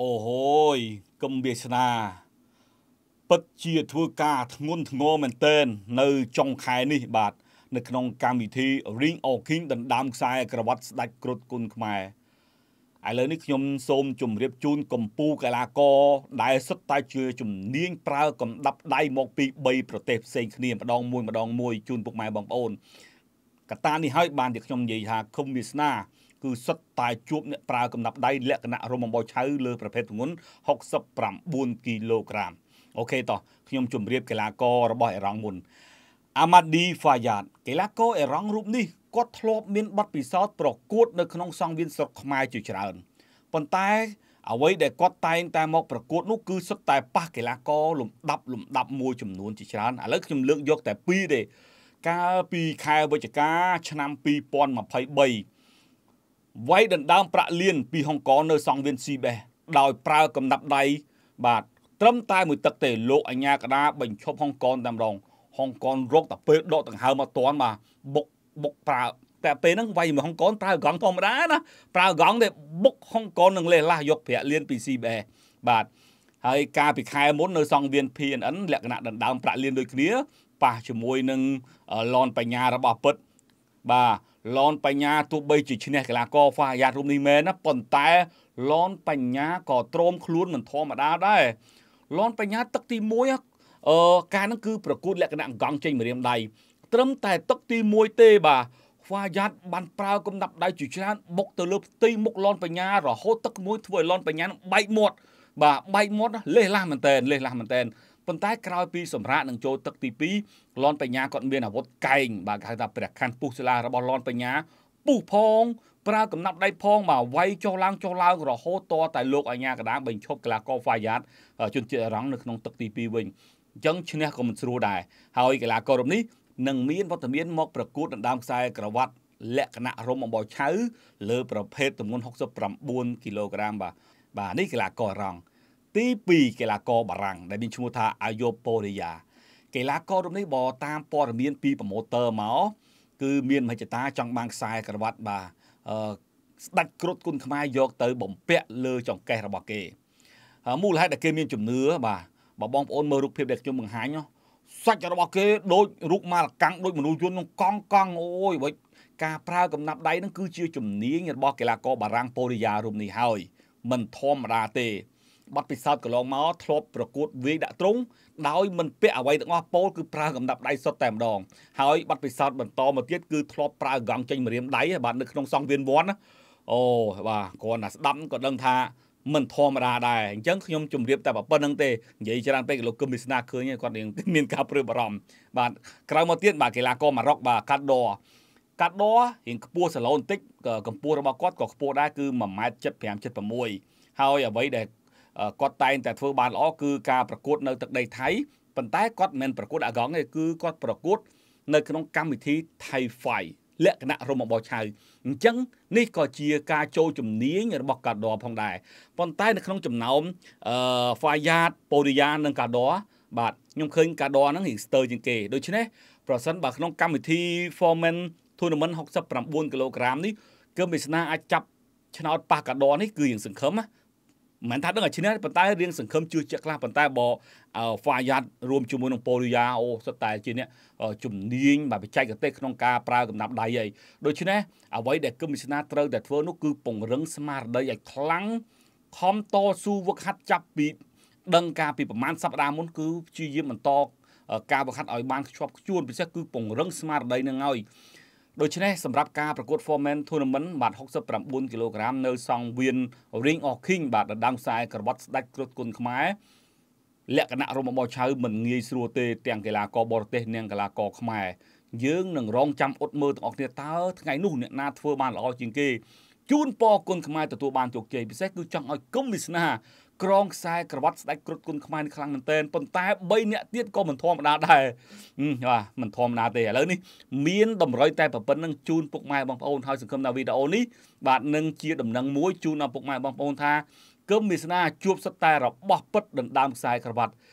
អូហូយកំវាសនាពិតជាធ្វើការធ្ងន់ធ្ងរមែនទែននៅចុងខែនេះបាទនៅក្នុងកម្មវិធី Ring of King ដណ្ដើមខ្សែក្រវ៉ាត់ស្ដាច់គ្រុតគុណខ្មែរឥឡូវនេះខ្ញុំសូមជម្រាបជូនកម្ពុជាកីឡាករដែលសិតតែជាជំនាញប្រើកំដាប់ដៃមកពី3ប្រទេសផ្សេងគ្នាម្ដងមួយម្ដងមួយជូនពុកម៉ែបងប្អូនកតានេះហើយបានជាខ្ញុំនិយាយថាឃុំវាសនាគឺសុទ្ធតែជួបអ្នកប្រើកំណាប់ដៃលក្ខណៈរំអំបោឆៅលើប្រភេទទម្ងន់69គីឡូក្រាមអូខេតោះខ្ញុំជម្រាប កីឡាកររបស់អេរ៉ង់មុនអាម៉ាឌីហ្វាយ៉ាតកីឡាករអេរ៉ង់រូបនេះគាត់ធ្លាប់មានបទពិសោធន៍ប្រកួតនៅក្នុងសង្វៀនស្រុកខ្មែរជាច្រើនប៉ុន្តែ អ្វីដែលគាត់តែងតែមកប្រកួតនោះគឺសុទ្ធតែប៉ះកីឡាករលំដាប់លំដាប់មួយចំនួនជាច្រើនឥឡូវខ្ញុំលើកយកតែ2ទេកាលពីខែវិច្ឆិកាឆ្នាំ2023វាយដណ្ដើមប្រាក់លានពីហុងកងនៅសង្វៀនស៊ីបេសដោយប្រើកំណាប់ដៃបាទត្រឹមតែមួយទឹកទេលោកអញ្ញាកដាបញ្ឈប់ហុងកងតាមរងហុងកងរកតែពេលដកដង្ហើមមកតាន់បាទបុកបុកប្រើតែពេលហ្នឹងវាយមកហុងកងប្រើកង់ធម្មតាណាប្រើកង់ទេបុកហុងកងនឹងលេះឡាស់យកប្រាក់លានពីស៊ីបេសបាទហើយការពីខែមុននៅសង្វៀន PNN លក្ខណៈដណ្ដើមប្រាក់លានដូចគ្នាប៉ះជាមួយនឹងលនបញ្ញារបស់ពិតបាទឡនបញ្ញាទោះបីជាឈ្នះកីឡាករហ្វាយ៉ាតរូបនេះមែនណាប៉ុន្តែឡនបញ្ញាក៏ទ្រាំខ្លួនមិនធម្មតាដែរឡនបញ្ញា ទឹកទី1អឺការហ្នឹងគឺប្រកួតលក្ខណៈអង្គចេញម្រាមដៃត្រឹមតែទឹកទី1ទេ បាទហ្វាយ៉ាតបានប្រើកំណាប់ដៃជាច្រើនបុកទៅលើផ្ទៃមុខឡនបញ្ញារហូតទឹកមួយធ្វើឲ្យឡនបញ្ញានឹងបែកមាត់បាទបែកមាត់លេះឡាស់មែនតើលេះឡាស់មែនតើប៉ុន្តែក្រោយពីសម្រាកនឹងចូលទឹកទី2លន់បញ្ញាគាត់មានអាវុធកែងបាទគេហៅថាព្រះខាន់ពុះសិលារបស់លន់បញ្ញាពុះផងប្រើកំណាប់ដៃផងមកវាយចុះឡើងចុះឡើងរហូតតតែលោកអាញាកដាមបញ្ឈប់កីឡាករហ្វាយ៉ាតជនជាតិអ៊ីរ៉ង់នៅក្នុងទឹកទី2វិញអញ្ចឹងឈ្នះក៏មិនស្រួលដែរហើយកីឡាកររូបនេះនឹងមានវត្តមានមកប្រកួតដណ្ដើមខ្សែ ក្រវ៉ាត់ លក្ខណៈរំអំបោឆៅលើប្រភេទទម្ងន់69គីឡូក្រាមបាទបាទនេះកីឡាករអ៊ីរ៉ង់ទី2កីឡាករបារាំងដែលមានឈ្មោះថាអាយ៉ូប៉ូរីយ៉ាកីឡាកររូបនេះបើតាមព័ត៌មានពីប្រម៉ូទ័រមកគឺមានមហិច្ឆតាចង់បានខ្សែក្រវ៉ាត់បាទអឺស្ដាច់គ្រុតគុណខ្មែរយកទៅបំពាក់លើចង្កេះរបស់គេមូលហេតុដែលគេមានជំនឿបាទបើបងប្អូនមើលរូបភាពដែលខ្ញុំបង្ហាញសាច់របស់គេដូចរូបម៉ាលកាំងដូចមនុស្សយន្តនឹងកង់កង់អូយបើការប្រើកំណាប់ដៃនឹងគឺជាជំនាញរបស់កីឡាករបារាំងប៉ូរីយ៉ារូបនេះហើយមិនធម្មតាទេបទពិសោធន៍កន្លងមកធ្លាប់ប្រកួតវាយដាក់ទ្រុងដោយមិនពាក់អ្វីទាំងអស់ពោលគឺប្រើកំដាប់ដៃសុទ្ធតែម្ដង ហើយបទពិសោធន៍បន្តមកទៀតគឺធ្លាប់ប្រើ កង់ចេញម្រាមដៃបាទនៅក្នុងសង្វៀនវ័នអូបាទគ្រាន់តែស្ដាប់ក៏ដឹង ថាមិនធម្មតាដែរអញ្ចឹងខ្ញុំជម្រាបតែប៉ុណ្្នឹងទេនិយាយច្រើនពេកលោកគឹមវិស្នាឃើញគាត់នឹងមានការព្រួយបារម្ភបាទក្រោយមកទៀតបាទកីឡាករម៉ារ៉ុកបាទកាត់ដរកាត់ដររៀងខ្ពស់សាឡូនបន្តិចកម្ពស់របស់គាត់ក៏ខ្ពស់ដែរគឺ1.75 76ហើយអ្វីដែលគាត់តែងតែធ្វើបានល្អគឺការប្រកួតនៅទឹកដីថៃប៉ុន្តែគាត់មិនប្រកួតអាកង់ទេគឺគាត់ប្រកួតនៅក្នុង កម្មវិធី Thai Fight លក្ខណៈរំបោឆៅអញ្ចឹងនេះក៏ជាការចូលជំនាញរបស់កាដរ ផងដែរប៉ុន្តែ នៅក្នុងចំណោមអឺ Fayat Poria និងកាដរ បាទខ្ញុំឃើញកាដរហ្នឹងរៀងស្ទើរជាងគេដូច្នេះប្រសិនបើក្នុងកម្មវិធី Foreman Tournament 69គីឡូក្រាមនេះគឺមេស្នាអាចចាប់ឆ្នោតប៉ះកាដរនេះគឺយើងសង្ឃឹមណាមិនថាដឹងតែឈ្នះប៉ុន្តែរៀងសង្ឃឹមជឿជាក់ខ្លះប៉ុន្តែបើហ្វាយ៉ាត់រួមជាមួយនឹងប៉ូលីយ៉ាអូសុទ្ធតែជាអ្នកជំនាញបច្ចេកទេសក្នុងការប្រើកំណាប់ដៃហើយដូច្នេះអ្វីដែលគឹមស្នាត្រូវតែធ្វើនោះគឺពង្រឹងស្មារតីឲ្យខ្លាំងខំតស៊ូវឹកហាត់ចាប់ពីដឹងការពីប្រមាណសប្តាហ៍មុនគឺព្យាយាមបន្តការវឹកហាត់ឲ្យបានខ្ជាប់ខ្ជួនពិសេសគឺពង្រឹងស្មារតីនឹងឲ្យដូច្នេះសម្រាប់ការប្រកួត Formen Tournament បាទ69គីឡូក្រាមនៅសង្វៀន Ring of King បាទដណ្ដើមខ្សែក្រវ៉ាត់ស្ដេចគ្រុឌគុណខ្មែរលក្ខណៈរមបោឆៅមិនងាយស្រួលទេ ទាំងកីឡាករបរទេសនិងកីឡាករខ្មែរយើងនឹងរងចាំអត់មើលទាំងអស់គ្នាតើថ្ងៃនោះអ្នកណាធ្វើបាន ល្អជាងគេជូនពរគុណខ្មែរទទួលបានជោគជ័យពិសេសគឺចង់ឲ្យគុំវាសនាក្រងខ្សែក្រវ៉ាត់ស្ដេចគ្រុឌគុណខ្មែរខ្លាំងមែនទែនប៉ុន្តែ3នាក់ទៀតក៏មិនធម្មតាដែរបាទមិនធម្មតាទេឥឡូវនេះមាន តម្រុយតែប្រពន្ធនឹងជូនពុកម៉ែបងប្អូនហើយសង្ឃឹមថាវីដេអូនេះបាទនឹងជា ដំណឹងមួយជូនដល់ពុកម៉ែបងប្អូនថាគឹមវាសនាជួបសិតតែរបស់ពិតដណ្ដើមខ្សែក្រវ៉ាត់